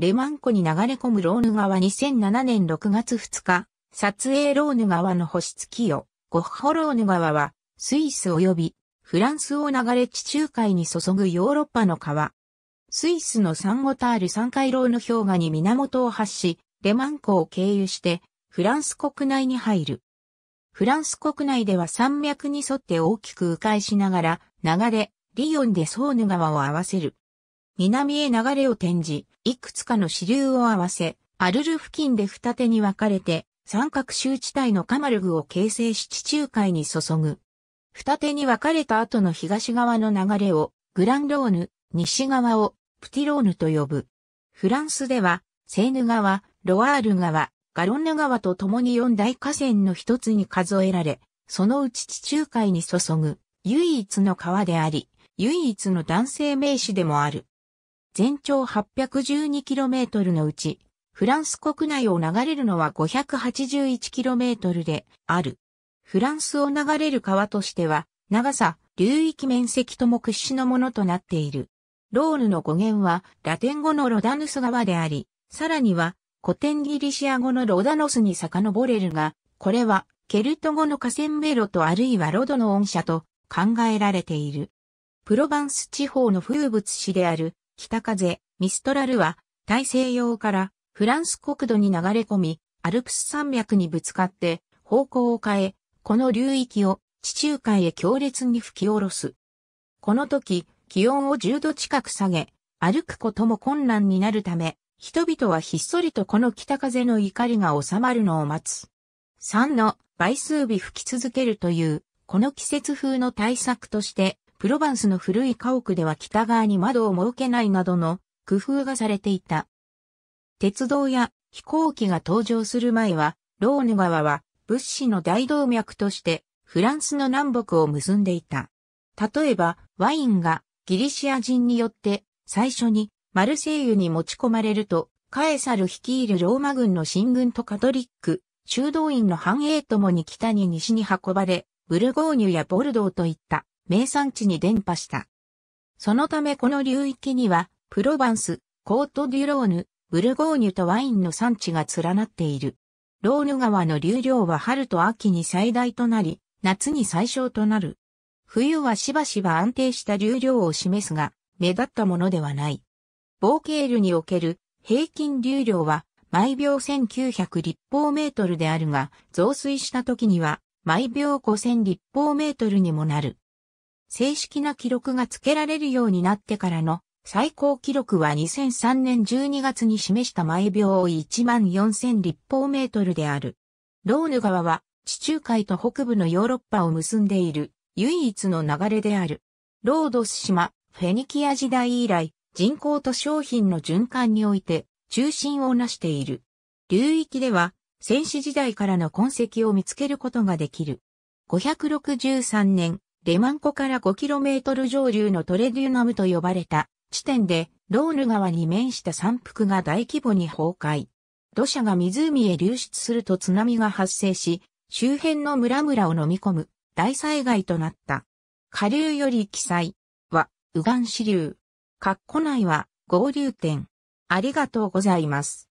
レマン湖に流れ込むローヌ川2007年6月2日、撮影ローヌ川の保湿器を、ゴッホローヌ川は、スイス及び、フランスを流れ地中海に注ぐヨーロッパの川。スイスのサンゴタール山回ーの氷河に源を発し、レマン湖を経由して、フランス国内に入る。フランス国内では山脈に沿って大きく迂回しながら、流れ、リヨンでソーヌ川を合わせる。南へ流れを転じ、いくつかの支流を合わせ、アルル付近で二手に分かれて、三角州地帯のカマルグを形成し地中海に注ぐ。二手に分かれた後の東側の流れを、グランローヌ、西側を、プティローヌと呼ぶ。フランスでは、セーヌ川、ロワール川、ガロンヌ川と共に四大河川の一つに数えられ、そのうち地中海に注ぐ、唯一の川であり、唯一の男性名詞でもある。全長 812km のうち、フランス国内を流れるのは 581km である。フランスを流れる川としては、長さ、流域面積とも屈指のものとなっている。ロールの語源は、ラテン語のロダヌス川であり、さらには、古典ギリシア語のロダノスに遡れるが、これは、ケルト語の河川迷路とあるいはロドの恩赦と考えられている。プロバンス地方の風物詩である北風、ミストラルは大西洋からフランス国土に流れ込み、アルプス山脈にぶつかって方向を変え、この流域を地中海へ強烈に吹き下ろす。この時、気温を10度近く下げ、歩くことも困難になるため、人々はひっそりとこの北風の怒りが収まるのを待つ。3の倍数日吹き続けるという、この季節風の対策として、プロバンスの古い家屋では北側に窓を設けないなどの工夫がされていた。鉄道や飛行機が登場する前は、ローヌ川は物資の大動脈としてフランスの南北を結んでいた。例えば、ワインがギリシア人によって最初にマルセイユに持ち込まれると、カエサル率いるローマ軍の進軍とカトリック、修道院の繁栄ともに北に西に運ばれ、ブルゴーニュやボルドーといった名産地に伝播した。そのためこの流域には、プロバンス、コートデュローヌ、ブルゴーニュとワインの産地が連なっている。ローヌ川の流量は春と秋に最大となり、夏に最小となる。冬はしばしば安定した流量を示すが、目立ったものではない。ボーケールにおける平均流量は毎秒1900立方メートルであるが、増水した時には毎秒5000立方メートルにもなる。正式な記録が付けられるようになってからの最高記録は2003年12月に示した毎秒14000立方メートルである。ローヌ川は地中海と北部のヨーロッパを結んでいる唯一の流れである。ロードス島、フェニキア時代以来、人口と商品の循環において中心をなしている。流域では戦士時代からの痕跡を見つけることができる。563年、レマン湖から 5km 上流のトレデュナムと呼ばれた地点で、ローヌ川に面した山腹が大規模に崩壊。土砂が湖へ流出すると津波が発生し、周辺の村々を飲み込む大災害となった。下流より記載は、右岸支流。括弧内は合流点。ありがとうございます。